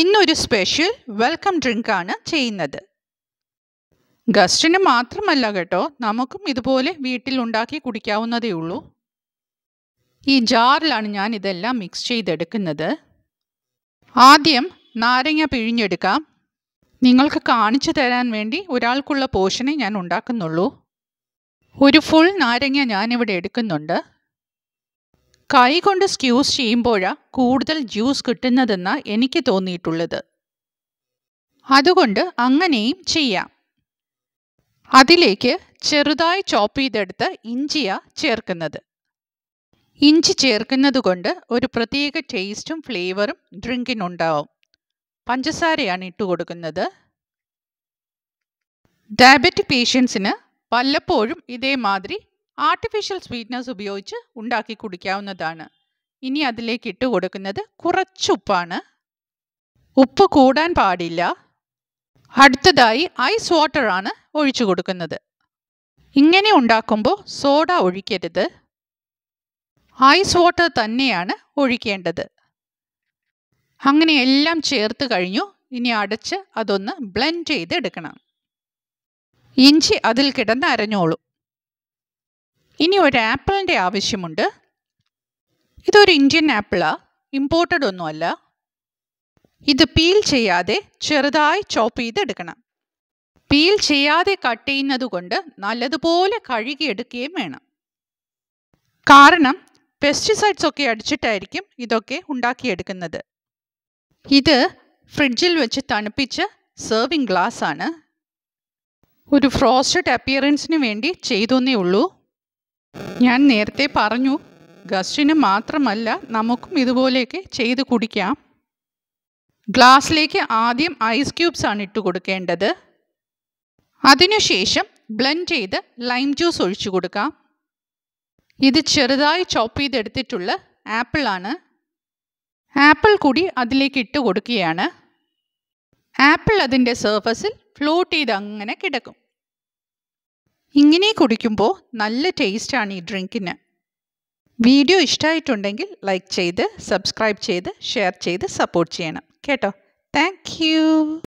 ഇന്നൊരു special welcome ഡ്രിങ്കാണ് ചെയ്യുന്നത് ഗസ്റ്റിന് മാത്രമല്ല കേട്ടോ നമുക്കും ഇതുപോലെ വീട്ടിൽ ഉണ്ടാക്കി കുടിക്കാവുന്നതേ ഉള്ളൂ ഈ ജാറിലാണ് ഞാൻ ഇതെല്ലാം മിക്സ് ചെയ്തെടുക്കുന്നത് ആദ്യം നാരങ്ങ പിഴിഞ്ഞെടുക്കാം നിങ്ങൾക്ക് കാണിച്ചു തരാൻ വേണ്ടി ഒരാൾക്കുള്ള പോഷനെ ഞാൻ ഉണ്ടാക്കുന്നുള്ളൂ ഒരു ഫുൾ നാരങ്ങ ഞാനിവിടെ എടുക്കുന്നുണ്ട് കൈകൊണ്ട് സ്ക്യൂസ് ചെയ്യുമ്പോഴാണ് കൂടുതൽ ജ്യൂസ് കിട്ടുന്നതെന്ന എനിക്ക് തോന്നിയിട്ടുള്ളത് അതുകൊണ്ട് അങ്ങനെയും ചെയ്യാം അതിലേക്ക് ചെറുതായി ചോപ്പ് ചെയ്തെടുത്ത് ഇഞ്ചിയ ചേർക്കുന്നത് ഇഞ്ചി ചേർക്കുന്നത് കൊണ്ട് ഒരു പ്രത്യേക ടേസ്റ്റും ഫ്ലേവറും ഡ്രിങ്കിനുണ്ടാവും പഞ്ചസാരയാണ് ഇട്ട് കൊടുക്കുന്നത് ഡയബറ്റിക് പേഷ്യൻസിന് പലപ്പോഴും ഇതേമാതിരി ആർട്ടിഫിഷ്യൽ സ്വീറ്റ്നസ് ഉപയോഗിച്ച് ഉണ്ടാക്കി കുടിക്കാവുന്നതാണ് ഇനി അതിലേക്ക് ഇട്ട് കൊടുക്കുന്നത് കുറച്ചുപ്പാണ് ഉപ്പ് കൂടാൻ പാടില്ല അടുത്തതായി ഐസ് വാട്ടർ ആണ് ഒഴിച്ചു കൊടുക്കുന്നത് ഇങ്ങനെ ഉണ്ടാക്കുമ്പോൾ സോഡ ഒഴിക്കരുത് ഐസ് വാട്ടർ തന്നെയാണ് ഒഴിക്കേണ്ടത് അങ്ങനെ എല്ലാം ചേർത്ത് കഴിഞ്ഞു ഇനി അടച്ച് അതൊന്ന് ബ്ലെൻഡ് ചെയ്ത് എടുക്കണം ഇഞ്ചി അതിൽ കിടന്ന് അരഞ്ഞോളൂ ഇനി ഒരു ആപ്പിളിൻ്റെ ആവശ്യമുണ്ട് ഇതൊരു ഇന്ത്യൻ ആപ്പിളാണ് ഇമ്പോർട്ടഡ് ഒന്നുമല്ല ഇത് പീൽ ചെയ്യാതെ ചെറുതായി ചോപ്പ് ചെയ്തെടുക്കണം പീൽ ചെയ്യാതെ കട്ട് ചെയ്യുന്നത് കൊണ്ട് നല്ലതുപോലെ കഴുകിയെടുക്കുകയും വേണം കാരണം പെസ്റ്റിസൈഡ്സ് ഒക്കെ അടിച്ചിട്ടായിരിക്കും ഇതൊക്കെ ഉണ്ടാക്കിയെടുക്കുന്നത് ഇത് ഫ്രിഡ്ജിൽ വെച്ച് തണുപ്പിച്ച് സെർവിങ് ഗ്ലാസ് ആണ് ഒരു ഫ്രോസ്റ്റഡ് അപ്പിയറൻസിന് വേണ്ടി ചെയ്തൊന്നേ ഉള്ളൂ ഞാൻ നേരത്തെ പറഞ്ഞു ഗസ്റ്റിന് മാത്രമല്ല നമുക്കും ഇതുപോലെയൊക്കെ ചെയ്ത് കുടിക്കാം ഗ്ലാസ്സിലേക്ക് ആദ്യം ഐസ് ക്യൂബ്സ് ആണ് ഇട്ട് കൊടുക്കേണ്ടത് അതിനുശേഷം ബ്ലെൻഡ് ചെയ്ത് ലൈം ജ്യൂസ് ഒഴിച്ചു കൊടുക്കാം ഇത് ചെറുതായി ചോപ്പ് ചെയ്തെടുത്തിട്ടുള്ള ആപ്പിളാണ് ആപ്പിൾ കൂടി അതിലേക്ക് ഇട്ട് കൊടുക്കുകയാണ് ആപ്പിൾ അതിൻ്റെ സർഫസിൽ ഫ്ലോട്ട് ചെയ്ത് അങ്ങനെ കിടക്കും ഇങ്ങനെ കുടിക്കുമ്പോൾ നല്ല ടേസ്റ്റാണ് ഈ ഡ്രിങ്കിന് വീഡിയോ ഇഷ്ടമായിട്ടുണ്ടെങ്കിൽ ലൈക്ക് ചെയ്ത് സബ്സ്ക്രൈബ് ചെയ്ത് ഷെയർ ചെയ്ത് സപ്പോർട്ട് ചെയ്യണം കേട്ടോ താങ്ക്